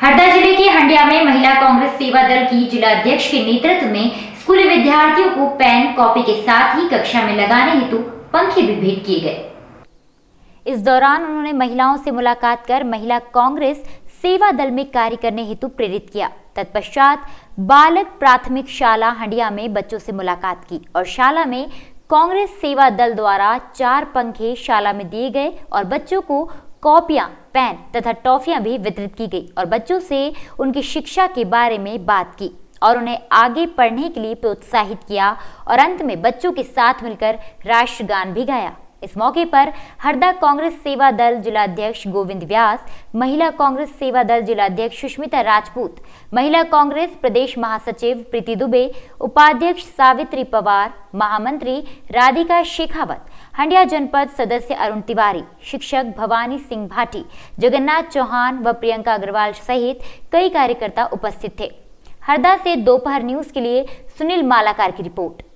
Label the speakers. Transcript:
Speaker 1: हरदा जिले के हंडिया में महिला कांग्रेस सेवा दल की जिला अध्यक्ष के नेतृत्व में स्कूली विद्यार्थियों को पेन कॉपी के साथ ही कक्षा में लगाने हेतु पंखे भी भेंट किए गए इस दौरान उन्होंने महिलाओं से मुलाकात कर महिला कांग्रेस सेवा दल में कार्य करने हेतु प्रेरित किया तत्पश्चात बालक प्राथमिक शाला हंडिया में बच्चों से मुलाकात की और शाला में कांग्रेस सेवा दल द्वारा चार पंखे शाला में दिए गए और बच्चों को कॉपियाँ पेन तथा टॉफियाँ भी वितरित की गई और बच्चों से उनकी शिक्षा के बारे में बात की और उन्हें आगे पढ़ने के लिए प्रोत्साहित किया और अंत में बच्चों के साथ मिलकर राष्ट्रगान भी गाया इस मौके पर हरदा कांग्रेस सेवा दल जिलाध्यक्ष गोविंद व्यास महिला कांग्रेस सेवा दल जिलाध्यक्ष सुष्मिता राजपूत महिला कांग्रेस प्रदेश महासचिव प्रीति दुबे उपाध्यक्ष सावित्री पवार महामंत्री राधिका शेखावत हंडिया जनपद सदस्य अरुण तिवारी शिक्षक भवानी सिंह भाटी जगन्नाथ चौहान व प्रियंका अग्रवाल सहित कई कार्यकर्ता उपस्थित थे हरदा से दोपहर न्यूज के लिए सुनील मालाकार की रिपोर्ट